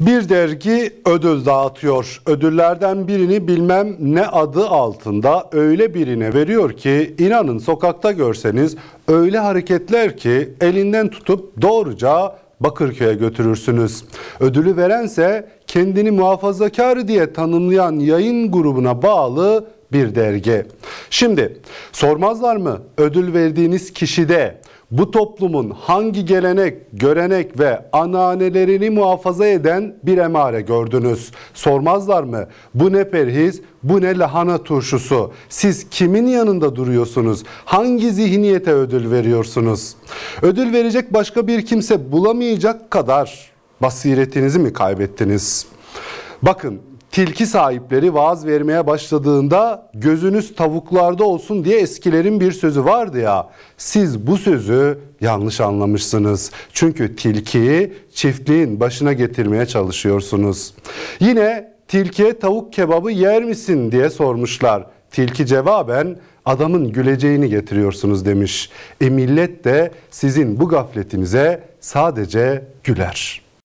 Bir dergi ödül dağıtıyor. Ödüllerden birini bilmem ne adı altında öyle birine veriyor ki inanın sokakta görseniz öyle hareketler ki elinden tutup doğruca Bakırköy'e götürürsünüz. Ödülü verense kendini muhafazakar diye tanımlayan yayın grubuna bağlı bir dergi. Şimdi sormazlar mı ödül verdiğiniz kişide bu toplumun hangi gelenek, görenek ve ananelerini muhafaza eden bir emare gördünüz? Sormazlar mı? Bu ne perhiz, bu ne lahana turşusu? Siz kimin yanında duruyorsunuz? Hangi zihniyete ödül veriyorsunuz? Ödül verecek başka bir kimse bulamayacak kadar basiretinizi mi kaybettiniz? Bakın tilki sahipleri vaaz vermeye başladığında gözünüz tavuklarda olsun diye eskilerin bir sözü vardı ya. Siz bu sözü yanlış anlamışsınız. Çünkü tilkiyi çiftliğin başına getirmeye çalışıyorsunuz. Yine tilkiye tavuk kebabı yer misin diye sormuşlar. Tilki cevaben adamın güleceğini getiriyorsunuz demiş. E millet de sizin bu gafletinize sadece güler.''